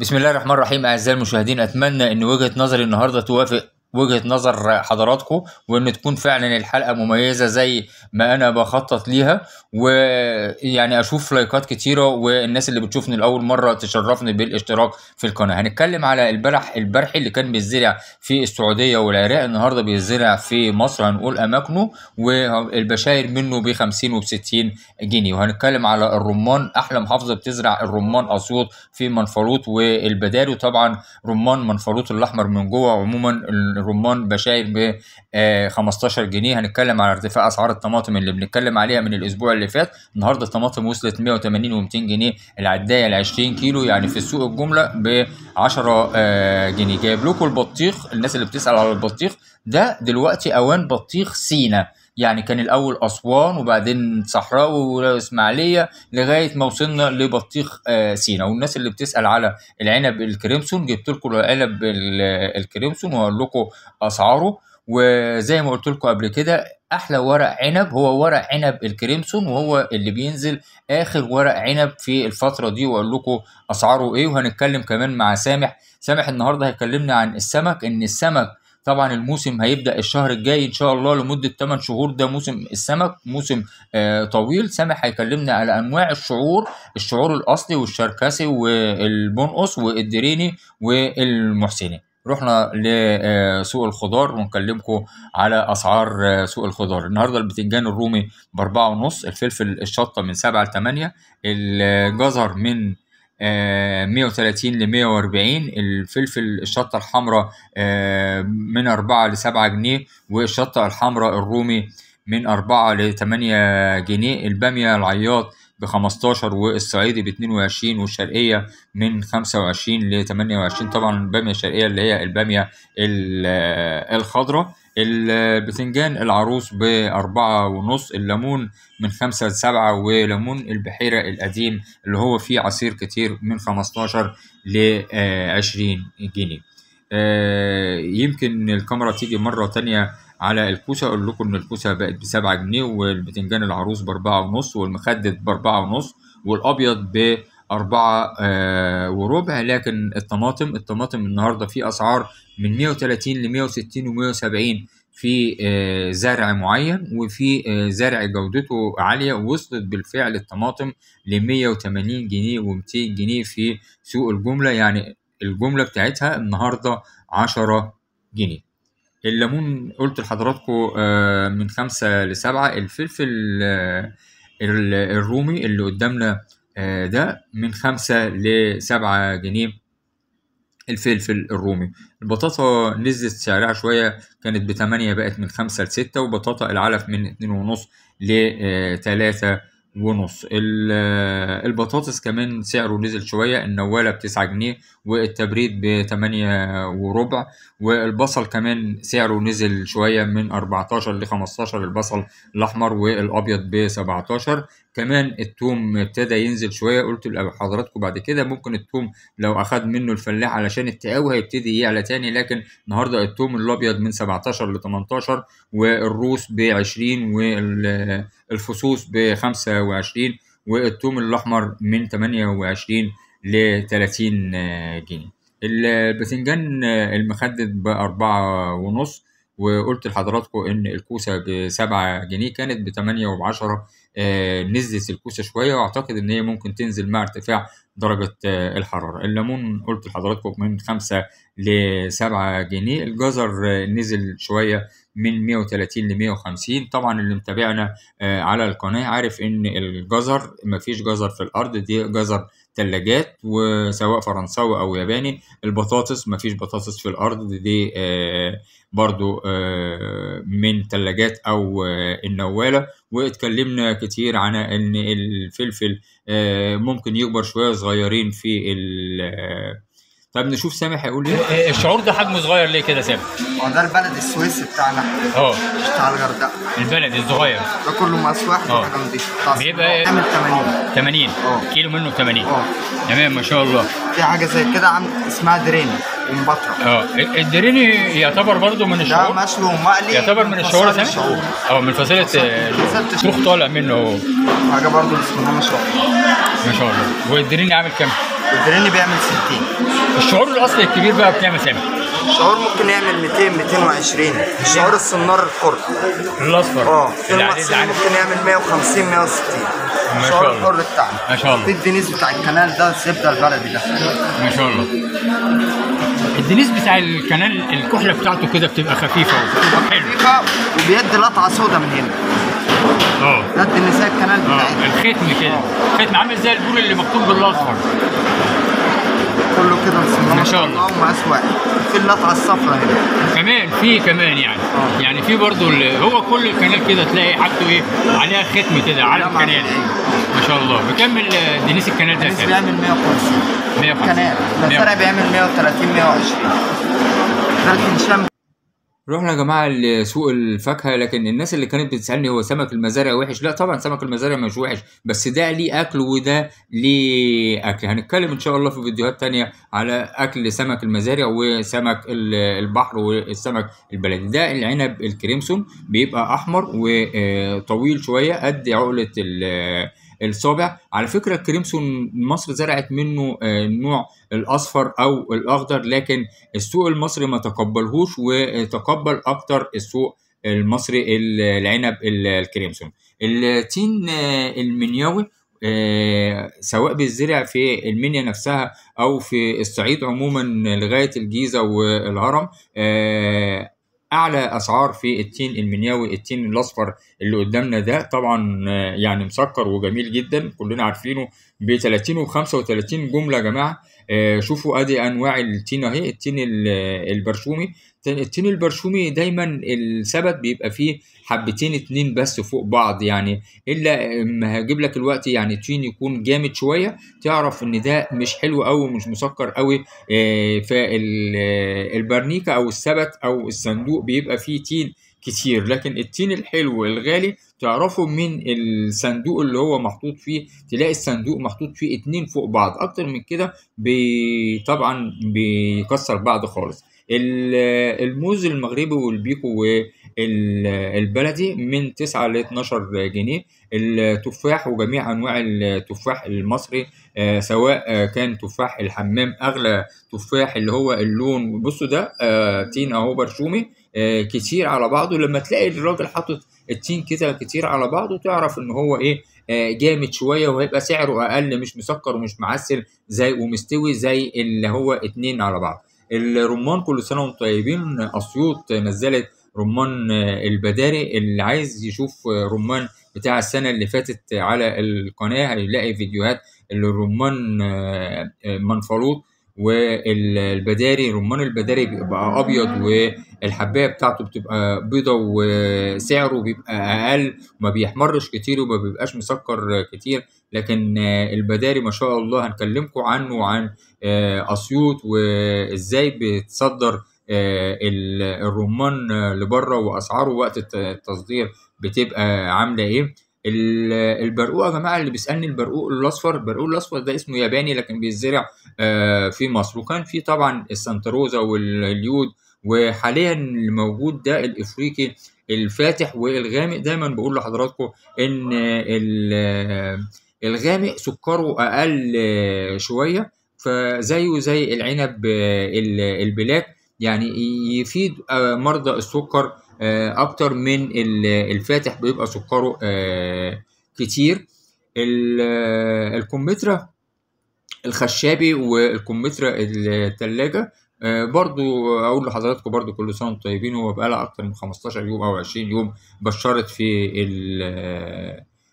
بسم الله الرحمن الرحيم اعزائي المشاهدين اتمنى ان وجهه نظري النهارده توافق وجهه نظر حضراتكم وان تكون فعلا الحلقه مميزه زي ما انا بخطط ليها ويعني اشوف لايكات كتيره والناس اللي بتشوفني لاول مره تشرفني بالاشتراك في القناه هنتكلم على البلح البرحي اللي كان بيتزرع في السعوديه والعراق النهارده بيتزرع في مصر هنقول اماكنه والبشاير منه ب 50 وب 60 جنيه وهنتكلم على الرمان احلى محافظه بتزرع الرمان اسيوط في منفلوط والبداري وطبعا رمان منفلوط الاحمر من جوه عموما الرمان بشاير ب 15 آه، جنيه هنتكلم على ارتفاع اسعار الطماطم اللي بنتكلم عليها من الاسبوع اللي فات النهارده الطماطم وصلت 180 و200 جنيه العدايه ل 20 كيلو يعني في السوق الجمله ب 10 آه، جنيه جايب لكم البطيخ الناس اللي بتسال على البطيخ ده دلوقتي اوان بطيخ سينا يعني كان الاول اسوان وبعدين صحراء واسماعيليه لغايه ما وصلنا لبطيخ آه، سينا والناس اللي بتسال على العنب الكريمسون جبت لكم العنب الكريمسون وهقول لكم اسعاره وزي ما قلت لكم قبل كده احلى ورق عنب هو ورق عنب الكريمسون وهو اللي بينزل اخر ورق عنب في الفتره دي واقول لكم اسعاره ايه وهنتكلم كمان مع سامح سامح النهارده هيكلمنا عن السمك ان السمك طبعا الموسم هيبدا الشهر الجاي ان شاء الله لمده 8 شهور ده موسم السمك موسم آه، طويل سامح هيكلمنا على انواع الشعور الشعور الاصلي والشركسي والبنقص والدريني والمحسني رحنا لسوق آه، الخضار ونكلمكم على اسعار آه، سوق الخضار النهارده البتنجان الرومي ب 4.5 الفلفل الشطه من 7 ل 8 الجزر من 130 آه، ل 140 الفلفل الشطه الحمراء آه، من 4 ل 7 جنيه والشطه الحمراء الرومي من 4 ل 8 جنيه الباميه العياط ب 15 والصعيدي ب 22 والشرقيه من 25 ل 28 طبعا الباميه الشرقيه اللي هي الباميه آه، الخضراء البتنجان العروس بأربعة ونص الليمون من خمسة لسبعة وليمون البحيرة القديم اللي هو فيه عصير كتير من خمستاشر لعشرين 20 جنيه آه، يمكن الكاميرا تيجي مرة تانية على الكوسة أقول لكم إن الكوسة بقت بسبعة جنيه والبتنجان العروس بأربعة ونص والمخدد بأربعة ونص والأبيض ب أربعة آه، وربع لكن الطماطم الطماطم النهارده في اسعار من 130 ل 160 و170 في آه، زرع معين وفي آه، زرع جودته عالية وصلت بالفعل الطماطم ل 180 جنيه و200 جنيه في سوق الجملة يعني الجملة بتاعتها النهاردة 10 جنيه الليمون قلت لحضراتكم من خمسة لسبعة الفلفل الرومي اللي قدامنا آه، ده من خمسة لسبعة جنيه الفلفل الرومي البطاطا نزلت سعرها شوية كانت بتمانية بقت من خمسة لستة وبطاطا العلف من اتنين ونص لتلاتة آه، ونص آه، البطاطس كمان سعره نزل شوية النوالة بتسعة جنيه والتبريد بتمانية وربع والبصل كمان سعره نزل شوية من أربعتاشر لخمستاشر البصل الأحمر والأبيض بسبعتاشر كمان التوم ابتدى ينزل شويه قلت لحضراتكم بعد كده ممكن التوم لو اخذ منه الفلاح علشان التقاوي هيبتدي يعلى تاني لكن النهارده التوم الابيض من 17 ل 18 والروس ب 20 والفصوص ب 25 والثوم الاحمر من 28 ل 30 جنيه الباذنجان المخدد 4 ونص وقلت لحضراتكم ان الكوسة ب 7 جنيه كانت ب 8 بتمانية 10 آه، نزلت الكوسه شويه واعتقد ان هي ممكن تنزل مع ارتفاع درجه آه، الحراره الليمون قلت لحضراتكم من 5 ل 7 جنيه الجزر آه، نزل شويه من 130 ل 150 طبعا اللي متابعنا على القناه عارف ان الجزر ما فيش جزر في الارض دي جزر ثلاجات وسواء فرنساوي او ياباني البطاطس ما فيش بطاطس في الارض دي برضو من ثلاجات او النواله واتكلمنا كتير عن ان الفلفل آه، ممكن يكبر شويه صغيرين في ال آه، طب نشوف سامح هيقول ايه الشعور إيه، ده حجمه صغير ليه كده سامح؟ هو ده البلد السويسي بتاعنا اه بتاع الغردقه البلد الصغير ده كله مسوح اه نضيفه بيبقى عامل 80 80 كيلو منه 80 اه تمام ما شاء الله في حاجه زي كده عم اسمها درين ومبطرة اه الدريني يعتبر برضو من الشعور ده مشوي ومقلي يعتبر من الشعور ثاني اه من فصيله شوخ طالع منه حاجه برضو اسمها ما شاء الله ما شاء الله والدريني عامل كام؟ الدريني بيعمل 60 الشعور الاصلي الكبير بقى بكام يا سامي؟ الشعور ممكن يعمل 200 220 الشعور الصنار الحر الاصفر اه يعني في المصري ممكن يعمل 150 160 ما شاء الله الحر بتاعنا ما شاء الله في الدنيس بتاع الكنال ده الزبده البلدي ده ما شاء الله الدنيس بتاع الكنال الكحله بتاعته كده بتبقى خفيفه وبتبقى حلوه خفيفه وبيدي لطعه سودا من هنا اه ده الدنيسات الكنال اه، بتاعي الختم كده الختم عامل زي البول اللي مكتوب بالاصفر كله كده بسم الله ما شاء الله ومعاه سواعي في اللطعه الصفراء هنا كمان في كمان يعني آه. يعني في برضو هو كل القناه كده تلاقي حاجته ايه عليها ختم كده على القناه ما شاء الله بكمل آه، دينيس القناه ده دنيس بيعمل 150 150 ده الفرع بيعمل 130 120 لكن شام رحنا يا جماعة لسوق الفاكهة لكن الناس اللي كانت بتسألني هو سمك المزارع وحش؟ لا طبعا سمك المزارع مش وحش بس ده ليه أكل وده ليه أكل هنتكلم إن شاء الله في فيديوهات تانية على أكل سمك المزارع وسمك البحر والسمك البلدي ده العنب الكريمسون بيبقى أحمر وطويل شوية قد عقلة الصابع على فكره الكريمسون مصر زرعت منه النوع آه، الاصفر او الاخضر لكن السوق المصري ما تقبلهوش وتقبل اكتر السوق المصري العنب الكريمسون التين آه، المنياوي آه، سواء بيتزرع في المنيا نفسها او في الصعيد عموما لغايه الجيزه والهرم اعلى اسعار في التين المنياوي التين الاصفر اللي قدامنا ده طبعا آه، يعني مسكر وجميل جدا كلنا عارفينه ب 30 و 35 جمله يا جماعه آه، شوفوا ادي انواع التين اهي التين آه، البرشومي التين البرشومي دايما الثبت بيبقى فيه حبتين اتنين بس فوق بعض يعني الا اما هجيب لك الوقت يعني تين يكون جامد شويه تعرف ان ده مش حلو قوي مش مسكر قوي آه، فالبرنيكا آه، او الثبت او الصندوق بيبقى فيه تين كتير لكن التين الحلو الغالي تعرفه من الصندوق اللي هو محطوط فيه تلاقي الصندوق محطوط فيه اتنين فوق بعض اكتر من كده بي طبعا بيكسر بعض خالص الموز المغربي والبيكو والبلدي من 9 ل 12 جنيه التفاح وجميع انواع التفاح المصري آه، سواء آه، كان تفاح الحمام اغلى تفاح اللي هو اللون بصوا ده آه، تين اهو برشومي كتير على بعضه لما تلاقي الراجل حاطط التين كده كتير على بعضه تعرف ان هو ايه جامد شويه وهيبقى سعره اقل مش مسكر ومش معسل زي ومستوي زي اللي هو اتنين على بعض الرمان كل سنه وانتم طيبين اسيوط نزلت رمان آه، البداري اللي عايز يشوف آه، رمان بتاع السنه اللي فاتت على القناه هيلاقي فيديوهات للرمان آه، منفلوط والبداري رمان البداري بيبقى ابيض والحبايه بتاعته بتبقى بيضه وسعره بيبقى اقل وما بيحمرش كتير وما بيبقاش مسكر كتير لكن البداري ما شاء الله هنكلمكم عنه وعن آه، اسيوط وازاي بيتصدر آه، الرمان لبره واسعاره وقت التصدير بتبقى عامله ايه البرقوق يا جماعه اللي بيسالني البرقوق الاصفر البرقوق الاصفر ده اسمه ياباني لكن بيتزرع آه، في مصر وكان في طبعا السنتروزا واليود وحاليا الموجود ده الافريقي الفاتح والغامق دايما بقول لحضراتكم ان آه، الغامق سكره اقل شويه فزيه زي العنب آه، البلاك يعني يفيد مرضى السكر اكتر من الفاتح بيبقى سكره كتير الكمثرى الخشابي والكمثرى الثلاجه آه، برضو اقول لحضراتكم برضو كل سنه وانتم طيبين هو بقى لها اكتر من 15 يوم او 20 يوم بشرت في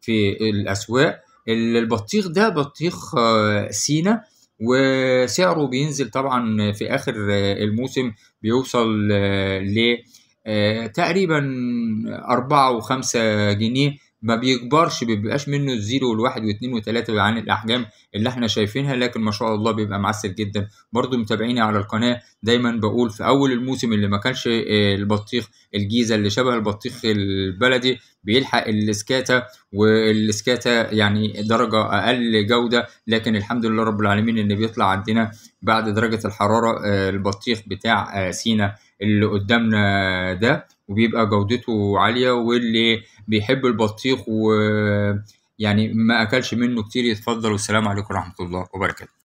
في الاسواق البطيخ ده بطيخ آه، سينا وسعره بينزل طبعا في اخر آه، الموسم بيوصل ل تقريبا أربعة وخمسة جنيه ما بيكبرش بيبقاش منه الزيرو والواحد واثنين وثلاثة عن الأحجام اللي احنا شايفينها لكن ما شاء الله بيبقى معسل جدا برضو متابعيني على القناة دايما بقول في أول الموسم اللي ما كانش آه، البطيخ الجيزة اللي شبه البطيخ البلدي بيلحق الاسكاتا والاسكاتا يعني درجه اقل جوده لكن الحمد لله رب العالمين ان بيطلع عندنا بعد درجه الحراره آه، البطيخ بتاع آه، سينا اللي قدامنا ده وبيبقى جودته عاليه واللي بيحب البطيخ ويعني ما اكلش منه كتير يتفضل والسلام عليكم ورحمه الله وبركاته